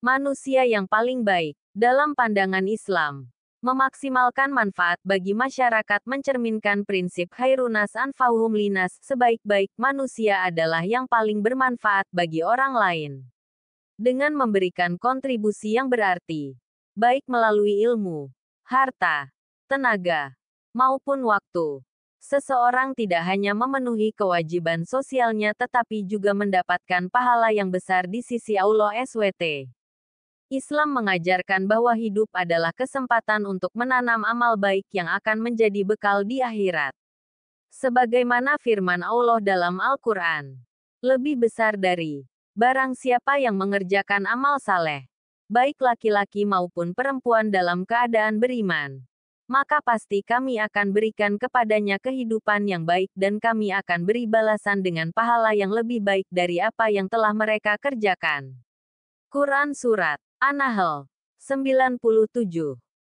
manusia yang paling baik dalam pandangan Islam. Memaksimalkan manfaat bagi masyarakat mencerminkan prinsip khairunas anfauhum linas, sebaik-baik manusia adalah yang paling bermanfaat bagi orang lain. Dengan memberikan kontribusi yang berarti, baik melalui ilmu, harta, tenaga, maupun waktu. Seseorang tidak hanya memenuhi kewajiban sosialnya tetapi juga mendapatkan pahala yang besar di sisi Allah SWT. Islam mengajarkan bahwa hidup adalah kesempatan untuk menanam amal baik yang akan menjadi bekal di akhirat. Sebagaimana firman Allah dalam Al-Quran, lebih besar dari barang siapa yang mengerjakan amal saleh, baik laki-laki maupun perempuan dalam keadaan beriman maka pasti kami akan berikan kepadanya kehidupan yang baik dan kami akan beri balasan dengan pahala yang lebih baik dari apa yang telah mereka kerjakan. Quran Surat Anahel. 97.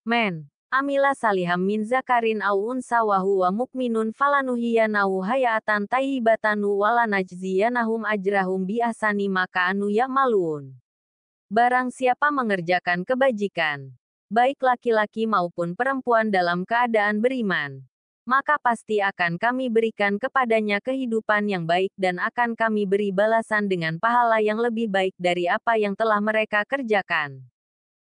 Men. Amila saliham min zakarin au unsa wahu wa mukminun falanuhiyanahu hayatan tayyibatanu wala najziyanahum ajrahum biasani maka anu ya maluun. Barang siapa mengerjakan kebajikan, baik laki-laki maupun perempuan dalam keadaan beriman, maka pasti akan kami berikan kepadanya kehidupan yang baik dan akan kami beri balasan dengan pahala yang lebih baik dari apa yang telah mereka kerjakan.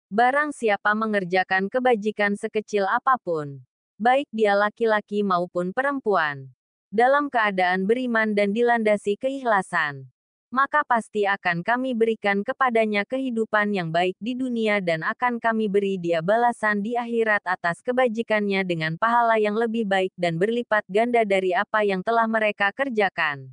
Barang siapa mengerjakan kebajikan sekecil apapun, baik dia laki-laki maupun perempuan, dalam keadaan beriman dan dilandasi keikhlasan, maka pasti akan kami berikan kepadanya kehidupan yang baik di dunia dan akan kami beri dia balasan di akhirat atas kebajikannya dengan pahala yang lebih baik dan berlipat ganda dari apa yang telah mereka kerjakan.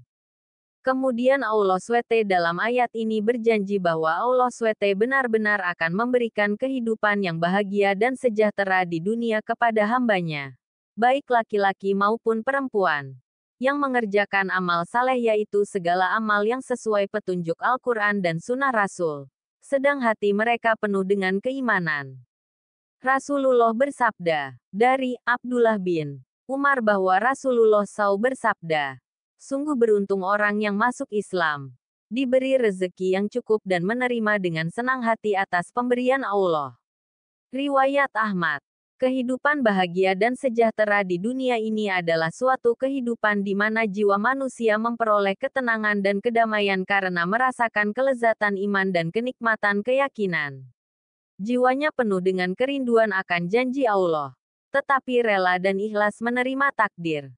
Kemudian Allah SWT dalam ayat ini berjanji bahwa Allah SWT benar-benar akan memberikan kehidupan yang bahagia dan sejahtera di dunia kepada hambanya. Baik laki-laki maupun perempuan yang mengerjakan amal saleh yaitu segala amal yang sesuai petunjuk Al-Quran dan Sunnah Rasul. Sedang hati mereka penuh dengan keimanan. Rasulullah bersabda, dari Abdullah bin Umar bahwa Rasulullah SAW bersabda, Sungguh beruntung orang yang masuk Islam, diberi rezeki yang cukup dan menerima dengan senang hati atas pemberian Allah. Riwayat Ahmad Kehidupan bahagia dan sejahtera di dunia ini adalah suatu kehidupan di mana jiwa manusia memperoleh ketenangan dan kedamaian karena merasakan kelezatan iman dan kenikmatan keyakinan. Jiwanya penuh dengan kerinduan akan janji Allah, tetapi rela dan ikhlas menerima takdir.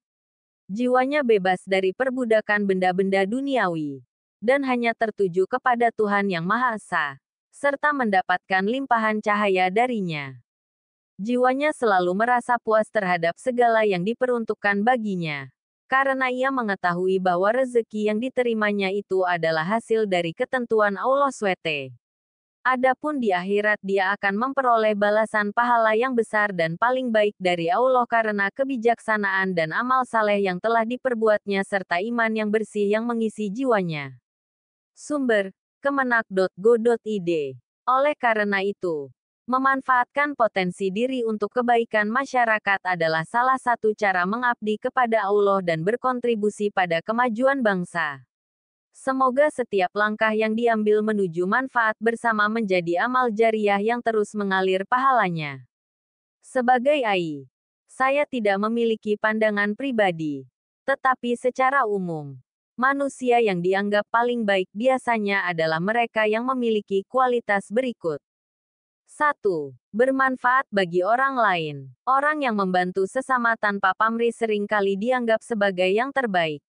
Jiwanya bebas dari perbudakan benda-benda duniawi dan hanya tertuju kepada Tuhan Yang Maha Esa, serta mendapatkan limpahan cahaya darinya. Jiwanya selalu merasa puas terhadap segala yang diperuntukkan baginya. Karena ia mengetahui bahwa rezeki yang diterimanya itu adalah hasil dari ketentuan Allah SWT. Adapun di akhirat dia akan memperoleh balasan pahala yang besar dan paling baik dari Allah karena kebijaksanaan dan amal saleh yang telah diperbuatnya serta iman yang bersih yang mengisi jiwanya. Sumber, kemenak.go.id Oleh karena itu, Memanfaatkan potensi diri untuk kebaikan masyarakat adalah salah satu cara mengabdi kepada Allah dan berkontribusi pada kemajuan bangsa. Semoga setiap langkah yang diambil menuju manfaat bersama menjadi amal jariah yang terus mengalir pahalanya. Sebagai AI, saya tidak memiliki pandangan pribadi, tetapi secara umum, manusia yang dianggap paling baik biasanya adalah mereka yang memiliki kualitas berikut. 1. Bermanfaat bagi orang lain. Orang yang membantu sesama tanpa pamrih seringkali dianggap sebagai yang terbaik.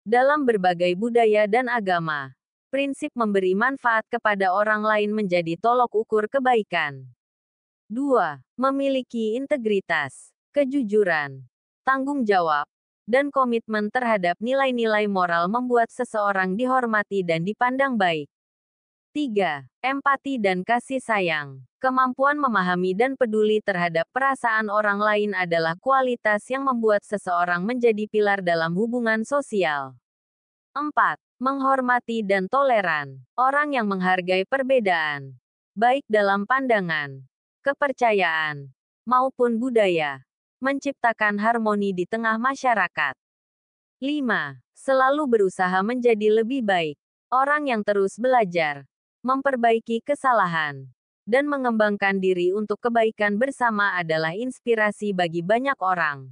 Dalam berbagai budaya dan agama, prinsip memberi manfaat kepada orang lain menjadi tolok ukur kebaikan. 2. Memiliki integritas, kejujuran, tanggung jawab, dan komitmen terhadap nilai-nilai moral membuat seseorang dihormati dan dipandang baik. 3. Empati dan kasih sayang. Kemampuan memahami dan peduli terhadap perasaan orang lain adalah kualitas yang membuat seseorang menjadi pilar dalam hubungan sosial. 4. Menghormati dan toleran. Orang yang menghargai perbedaan, baik dalam pandangan, kepercayaan, maupun budaya, menciptakan harmoni di tengah masyarakat. 5. Selalu berusaha menjadi lebih baik. Orang yang terus belajar, memperbaiki kesalahan, dan mengembangkan diri untuk kebaikan bersama adalah inspirasi bagi banyak orang.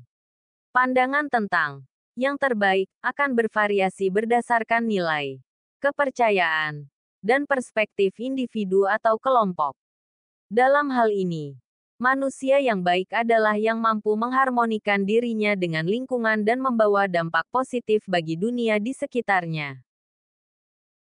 Pandangan tentang yang terbaik akan bervariasi berdasarkan nilai, kepercayaan, dan perspektif individu atau kelompok. Dalam hal ini, manusia yang baik adalah yang mampu mengharmonikan dirinya dengan lingkungan dan membawa dampak positif bagi dunia di sekitarnya.